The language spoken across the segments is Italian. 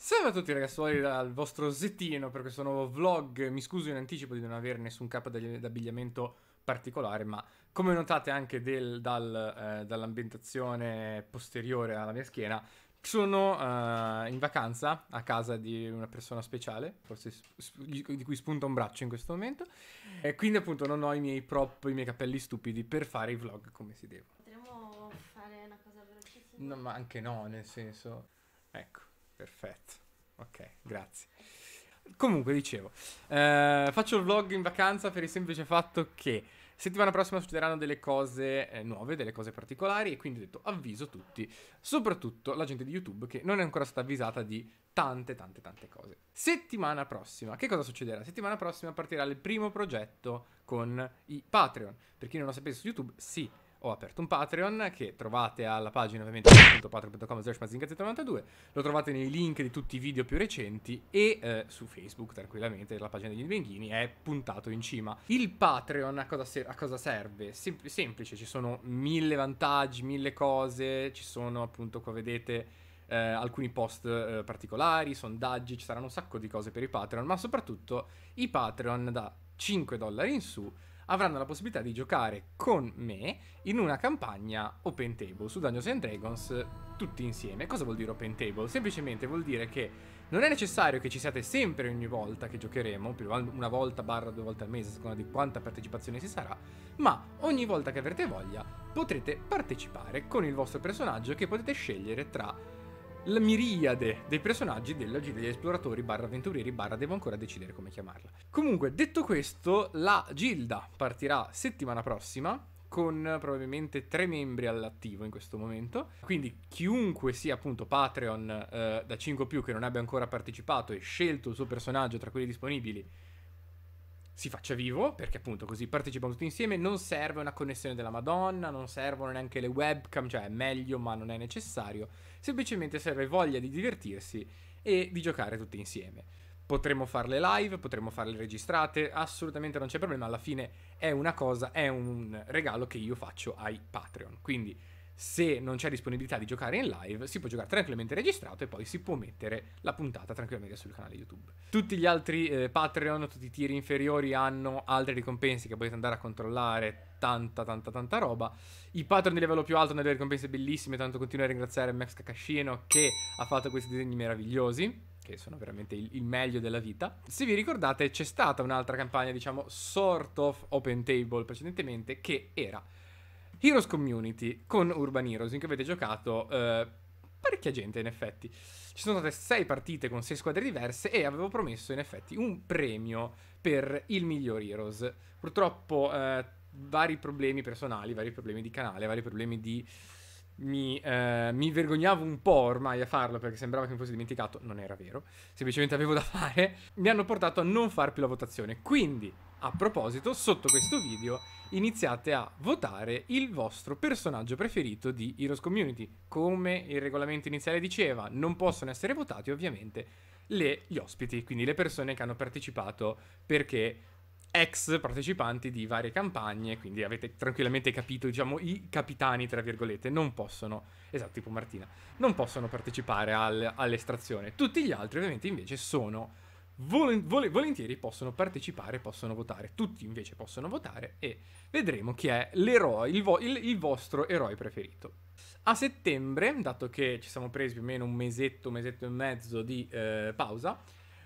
Salve a tutti ragazzuoli dal vostro Zettino per questo nuovo vlog, mi scuso in anticipo di non avere nessun capo d'abbigliamento particolare ma come notate anche del, dal, eh, dall'ambientazione posteriore alla mia schiena sono eh, in vacanza a casa di una persona speciale, forse di cui spunta un braccio in questo momento e quindi appunto non ho i miei prop, i miei capelli stupidi per fare i vlog come si deve Potremmo fare una cosa velocissima? No ma anche no, nel senso, ecco. Perfetto. Ok, grazie. Comunque, dicevo, eh, faccio il vlog in vacanza per il semplice fatto che settimana prossima succederanno delle cose eh, nuove, delle cose particolari e quindi ho detto avviso tutti, soprattutto la gente di YouTube che non è ancora stata avvisata di tante tante tante cose. Settimana prossima, che cosa succederà? Settimana prossima partirà il primo progetto con i Patreon. Per chi non lo sapesse su YouTube, sì, ho aperto un Patreon che trovate alla pagina ovviamente patreon.com slash 92 lo trovate nei link di tutti i video più recenti e eh, su Facebook tranquillamente la pagina degli Benghini è puntato in cima. Il Patreon a cosa, se- a cosa serve? Sem- semplice, ci sono mille vantaggi, mille cose, ci sono appunto come vedete... Eh, alcuni post eh, particolari, sondaggi, ci saranno un sacco di cose per i Patreon, ma soprattutto i Patreon da 5 dollari in su avranno la possibilità di giocare con me in una campagna open table su Dungeons and Dragons tutti insieme. Cosa vuol dire open table? Semplicemente vuol dire che non è necessario che ci siate sempre ogni volta che giocheremo, una volta barra due volte al mese, a seconda di quanta partecipazione si sarà, ma ogni volta che avrete voglia potrete partecipare con il vostro personaggio che potete scegliere tra la miriade dei personaggi della Gita degli esploratori barra avventurieri barra devo ancora decidere come chiamarla. Comunque, detto questo, la Gilda partirà settimana prossima con probabilmente tre membri all'attivo in questo momento. Quindi chiunque sia appunto Patreon eh, da 5 più che non abbia ancora partecipato e scelto il suo personaggio tra quelli disponibili si faccia vivo, perché appunto così partecipiamo tutti insieme, non serve una connessione della Madonna, non servono neanche le webcam, cioè è meglio ma non è necessario, semplicemente serve voglia di divertirsi e di giocare tutti insieme. Potremmo farle live, potremmo farle registrate, assolutamente non c'è problema, alla fine è una cosa, è un regalo che io faccio ai Patreon. Quindi se non c'è disponibilità di giocare in live, si può giocare tranquillamente registrato e poi si può mettere la puntata tranquillamente sul canale YouTube. Tutti gli altri eh, Patreon, tutti i tieri inferiori hanno altre ricompense che potete andare a controllare, tanta tanta tanta roba. I Patreon di livello più alto hanno delle ricompense bellissime, tanto continuo a ringraziare Max Kakashino che ha fatto questi disegni meravigliosi che sono veramente il, il, meglio della vita. Se vi ricordate c'è stata un'altra campagna, diciamo, sort of open table precedentemente, che era Heroes Community con Urban Heroes, in cui avete giocato eh, parecchia gente, in effetti. Ci sono state 6 partite con 6 squadre diverse e avevo promesso, in effetti, un premio per il miglior Heroes. Purtroppo, eh, vari problemi personali, vari problemi di canale, vari problemi di. Mi, eh, mi, vergognavo un po' ormai a farlo perché sembrava che mi fosse dimenticato, non era vero, semplicemente avevo da fare, mi hanno portato a non far più la votazione. Quindi a proposito, sotto questo video iniziate a votare il vostro personaggio preferito di Heroes Community. Come il regolamento iniziale diceva, non possono essere votati ovviamente le, gli ospiti, quindi le persone che hanno partecipato perché ex partecipanti di varie campagne, quindi avete tranquillamente capito, diciamo, i capitani, tra virgolette, non possono, esatto, tipo Martina, non possono partecipare al, all'estrazione. Tutti gli altri ovviamente invece sono volentieri possono partecipare, possono votare, tutti invece possono votare e vedremo chi è l'eroe, il, vo- il, il vostro eroe preferito. A settembre, dato che ci siamo presi più o meno un mesetto, un mesetto e mezzo di eh, pausa,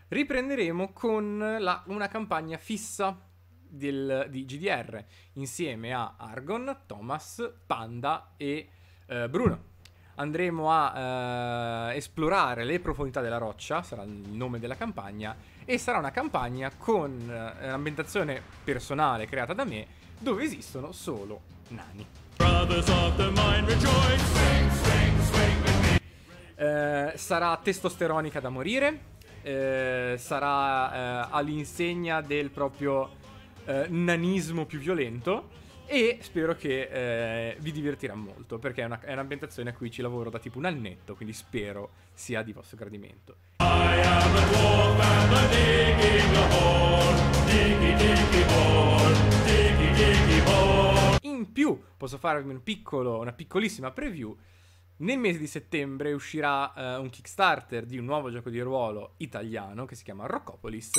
riprenderemo con la, una campagna fissa del, di GDR insieme a Argon, Thomas, Panda e eh, Bruno andremo a eh, esplorare le profondità della roccia, sarà il nome della campagna, e sarà una campagna con eh, l'ambientazione personale creata da me, dove esistono solo nani. Eh, sarà testosteronica da morire, eh, sarà eh, all'insegna del proprio eh, nanismo più violento e spero che eh, vi divertirà molto perché è, una, è, un'ambientazione a cui ci lavoro da tipo un annetto, quindi spero sia di vostro gradimento. In più posso farvi un piccolo, una piccolissima preview. Nel mese di settembre uscirà eh, un Kickstarter di un nuovo gioco di ruolo italiano che si chiama Roccopolis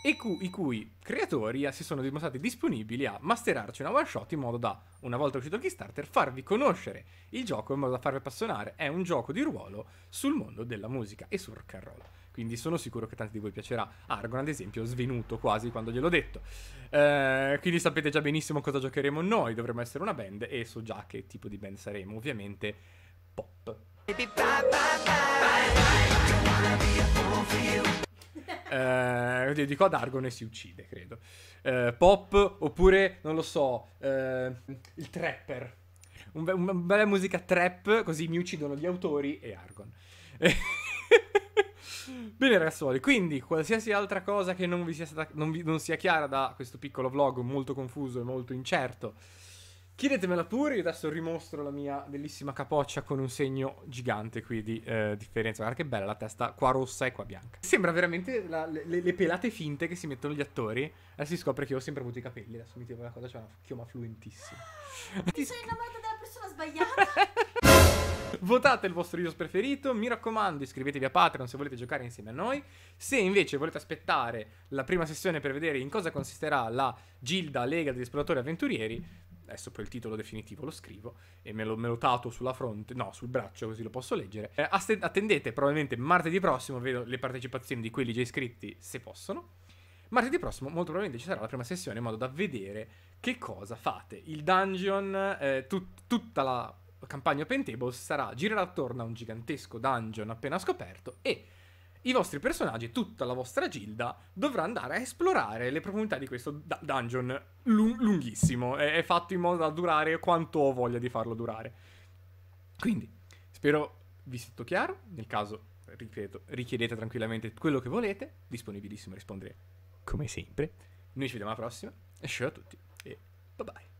e cu- i cui creatori eh, si sono dimostrati disponibili a masterarci una one shot in modo da, una volta uscito il Kickstarter, farvi conoscere il gioco in modo da farvi appassionare. È un gioco di ruolo sul mondo della musica e sul rock and roll. Quindi sono sicuro che tanti di voi piacerà. Argon, ad esempio, svenuto quasi quando gliel'ho detto. Eh, quindi sapete già benissimo cosa giocheremo noi. Dovremmo essere una band e so già che tipo di band saremo. Ovviamente pop. Baby, bye, bye, bye. eh, dico ad Argon e si uccide, credo. Eh, pop, oppure, non lo so, eh, il trapper. Un be- una bella musica trap, così mi uccidono gli autori e Argon. Bene ragazzuoli, quindi qualsiasi altra cosa che non, vi sia, stata, non vi, non sia chiara da questo piccolo vlog molto confuso e molto incerto Chiedetemela pure, io adesso rimostro la mia bellissima capoccia con un segno gigante qui di eh, differenza. Guarda che bella la testa, qua rossa e qua bianca. Sembra veramente la, le, le, pelate finte che si mettono gli attori. Adesso si scopre che io ho sempre avuto i capelli, adesso mi tiro la cosa, c'è cioè, una chioma fluentissima. Ti sono innamorata della persona sbagliata. Votate il vostro iOS preferito, mi raccomando iscrivetevi a Patreon se volete giocare insieme a noi, se invece volete aspettare la prima sessione per vedere in cosa consisterà la Gilda Lega degli Esploratori Avventurieri, adesso poi il titolo definitivo lo scrivo e me lo, me tato sulla fronte, no, sul braccio così lo posso leggere. Eh, attendete probabilmente martedì prossimo, vedo le partecipazioni di quelli già iscritti se possono. Martedì prossimo molto probabilmente ci sarà la prima sessione in modo da vedere che cosa fate. Il dungeon, eh, tut- tutta la campagna Pentable sarà girerà attorno a un gigantesco dungeon appena scoperto e i vostri personaggi e tutta la vostra gilda dovrà andare a esplorare le profondità di questo da- dungeon lung- lunghissimo. È-, è fatto in modo da durare quanto ho voglia di farlo durare. Quindi, spero vi sia tutto chiaro. Nel caso, ripeto, richiedete tranquillamente quello che volete. Disponibilissimo a rispondere come sempre. Noi ci vediamo alla prossima. E ciao a tutti e bye bye.